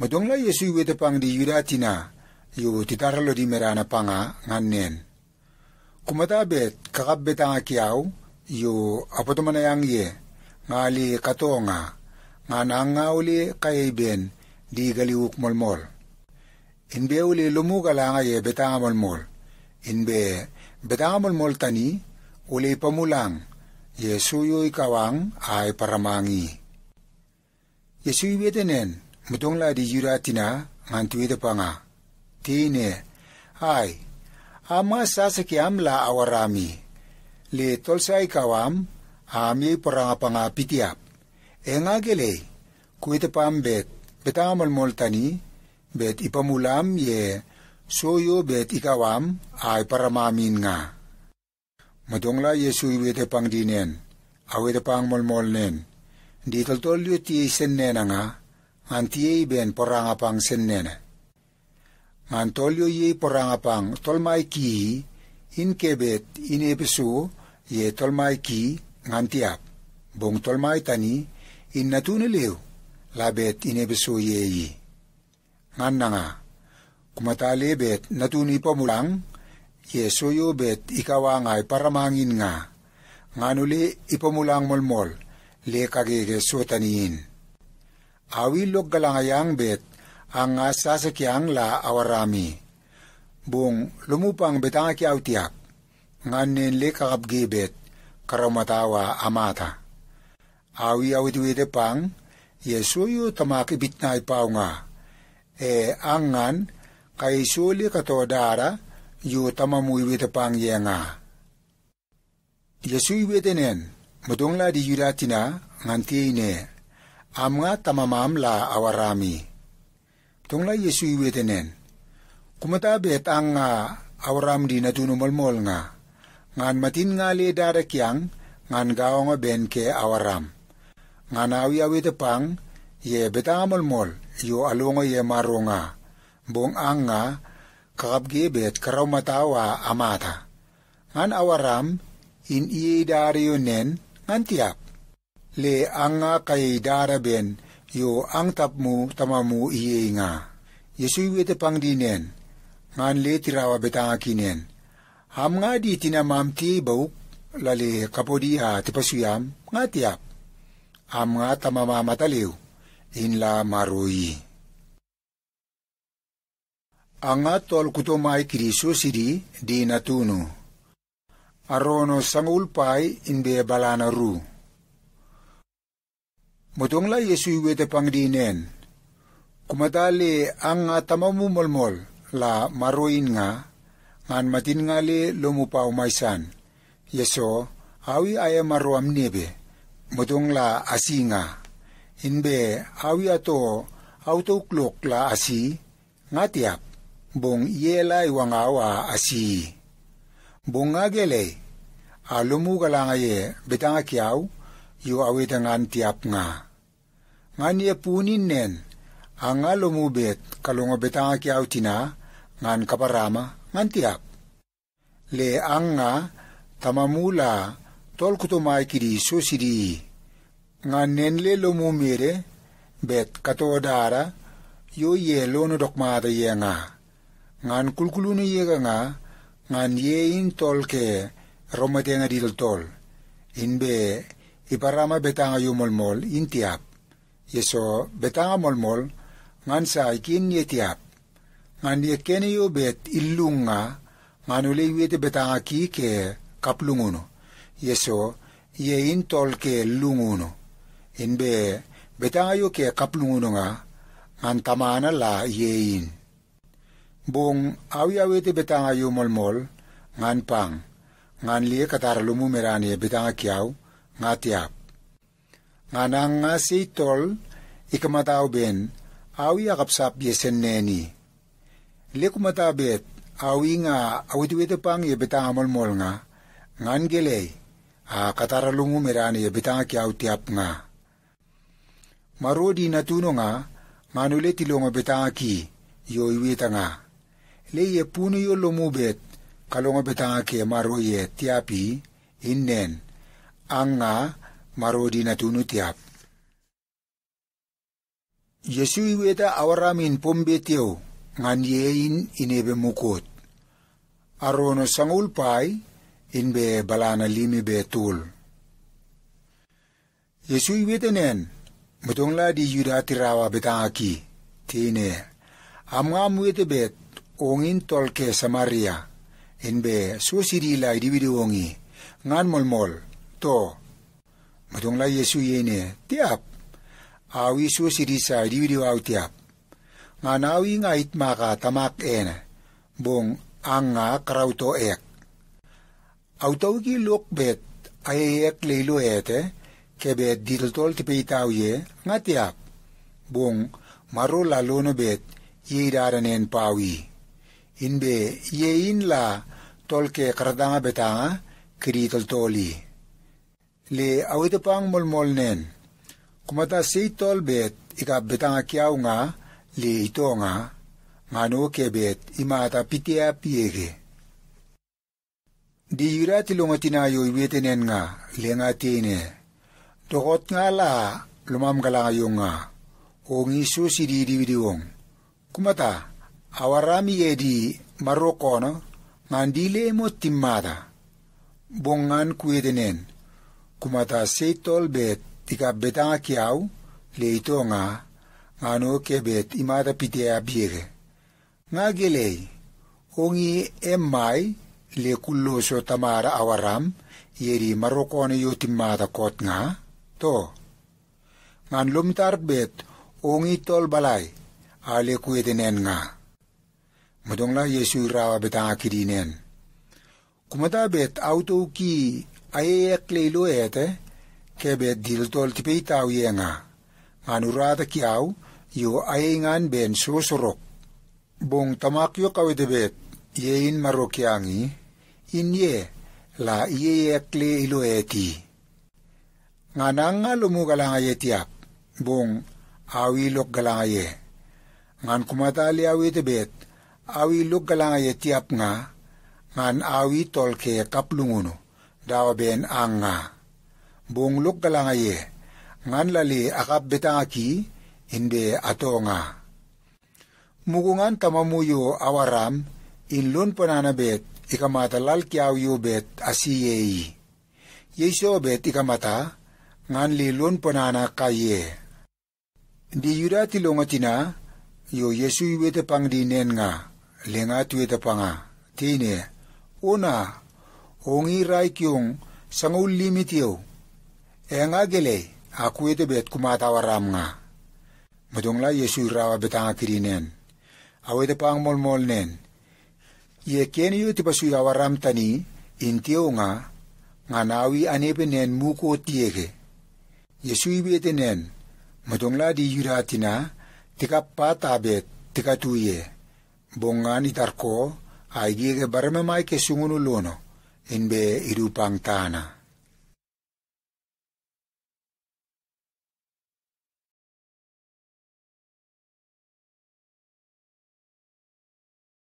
madongla Yesu wete pang di yuratina tina, yu titarlo di merana panga nganen. Kumatabet, kakabet ang akiyaw, yu apotumanayang ye, ngali katonga, nga nanga uli kayben, di galiwuk molmol. Inbe uli lumugala nga ye betanga molmol. Inbe betanga molmol tani, uli pamulang, Yesu yu ikawang ay paramangi. Yesu yu betenen, mutong la di jura tina ngan de panga tine ai ama sasa ki am la awarami le tolsai kawam ami poranga panga pitiap enga gele kuite pambet betamal moltani bet ipamulam ye soyo bet ikawam ay paramamin nga madongla yesu iwete pang dinen awete pang molmolnen di toltolyo ti senne nga ngantiye ben porangapang sennena. Ngantolyo ye porangapang tolmay ki in kebet in episu ye tolmay ki ngantiap. Bong tolmay tani in natuniliw labet in episu ye yi. Ngan na nga, bet natuni pamulang ye yesuyo bet ikawa nga'y paramangin nga. Nganuli ipamulang molmol, le kagege sotaniin awilog galangayang bet ang sasakyang la awarami. Bung lumupang betang aki tiyak, nganin li kakabgibet, karamatawa amata. Awi awit-wite pang, Yesuyo tamakibit na ipaw nga. E angan, kay suli katodara, yu tamamuiwite pang yenga. Yesuy witenen, madungla di yuratina, ngantine, amnga tamamam la awarami. Tungla Yesu kumata bet ang nga awaram di natunumalmol nga. Ngan matin nga le darakyang ngan gawa nga benke awaram. Ngan awi-awi pang ye betangamalmol yo alungo ye marunga. Bong ang nga kakabgibet karaw matawa amata. Ngan awaram in iye dariyo nen ngan tiap le anga kay ben yo ang tapmu tamamu iye nga. Yesu wete pang dinen, ngan le tirawa betanga kinen. Ham nga di tinamam ti bauk, lale kapodi ha tipasuyam, nga tiap. Ham nga tamamamataliw, inla maruyi. Anga tol kutomai kiriso sidi di natuno. Arono sangulpai inbe balana ru. Mudong la Yesu iwete pangdinen. Kumadali ang molmol la maruin nga, ngan matin nga li lumupaw maysan. Yeso, awi ay maruam nebe, mudong la asi nga. Inbe, awi ato, autoklok la asi, ngatiap, bong iela iwangawa asi. Bong agele, alumugalanga ye, betanga kiaw, yo awit ang antiap nga. Nga niya e punin nen, ang lumubit kalungabit ang akiaw tina, ngan kaparama, ngan tiap. Le ang nga, tamamula, tol kutumay kiri susidi. Nga nenle lumumire, bet katodara, yo yelo no dokmada ye nga. Ngan kulkuluno ye nga, ngan ye in tol ke romate nga dil tol. Inbe, iparama betanga yu molmol in tiap. Yeso betanga molmol ngan sa ikin ye tiap. Ngan ye kene yu bet ilunga ngan ule yuete betanga ki ke kaplunguno. Yeso ye in tol ke lunguno. Inbe betanga yu ke kaplunguno nga ngan tamana la ye in. Bung awi awete betanga yu molmol ngan pang. Ngan liye katar lumu merani betanga kiau. nga tiap. Nga nang nga si tol, ikamataw ben, awi akapsap yesen neni. Li kumatabit, awi nga awit-wit pang yabitang amolmol nga, ngan gilay, a kataralungu mirani yabitang kiaw tiap nga. Marodi natuno nga, manule tilong abitang ki, yo iwita nga. Li yepuno yo lumubit, kalong abitang ki maroye tiapi, innen, anga marodinatu nutiap. Yesu iweta awaramin pombeteo ngan yein inebe mukot. Arono sangul pai inbe balana limi betul. Yesu iweta nen matongla di yuda tirawa betangaki. Tine amngam wete bet ongin tolke Samaria inbe susidi lai diwidi ongi ngan molmol. -mol. to madong la yesu yene tiap awi su sirisa diwidi au tiap nganawi ngait maka tamak ena bong anga krauto ek autou ki lok bet ayek leilo ete eh? kebet ditoltol tipeitau eh? ye ngatiap bong la lalono bet yeiraranen pawi inbe in la tolke kardanga betanga kritol toli le awete pang molmol nen. Kumata si tolbet betanga kiao nga le ito nga ke bet imata pitia piege. Di yura tilunga tinayo nen nga le nga tine. Dokot nga la lumam kalangayo nga o ngiso si didiwidiwong. Kumata awarami edi marokono ngandile mo timada. Bongan nen kumata seitol bet tika betanga kiau le nga ngano ke bet imata pite abiege. Nga gilei, ongi emai le kuloso tamara awaram yeri marokone yo timata kot nga to. Ngan lumtar bet ongi tol balai, ale kuetenen nga. la Yesu rawa betanga kirinen. Kumata bet auto ki ayeyak leilo ete kebe dil tol tipe tau yenga anurata kiau yo ayengan ben susurok bong tamak yo kawedebet yein marokiangi inye la iyeyek leilo eti ngananga lumu galangaye tiap bung, awi lok galangaye ngan kumatali awi tebet awi lok galangaye tiap nga ngan awi kap lungunu dawa ben anga ah, bungluk kalangaye ah, ngan lali akap betangaki inde atonga mugungan tamamuyo awaram inlun pananabet ikamatalal kiaw yubet asiyei bet ikamata ngan lilun panana kaye di yuda tilongatina yo yesu iwete pang dinen nga lengat wete panga tine una ongi rai kiong sangul limitio enga gele akuete bet kumata waram nga madongla yesu rawa betanga kirinen awete pang mol mol nen ye ken yu ti basu yawa ram tani intio nga nganawi anepe nen muko tiege yesu ibete nen madongla di yuratina tika pata bet tika tuye bongan itarko aigiege barme mai ke sungunu lono in Be Irupang